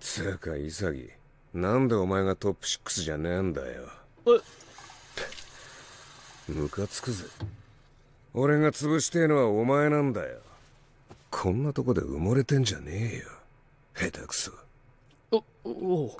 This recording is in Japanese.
つうか潔なんでお前がトップ6じゃねえんだよえムカつくぜ俺が潰してえのはお前なんだよこんなとこで埋もれてんじゃねえよ下手くそおお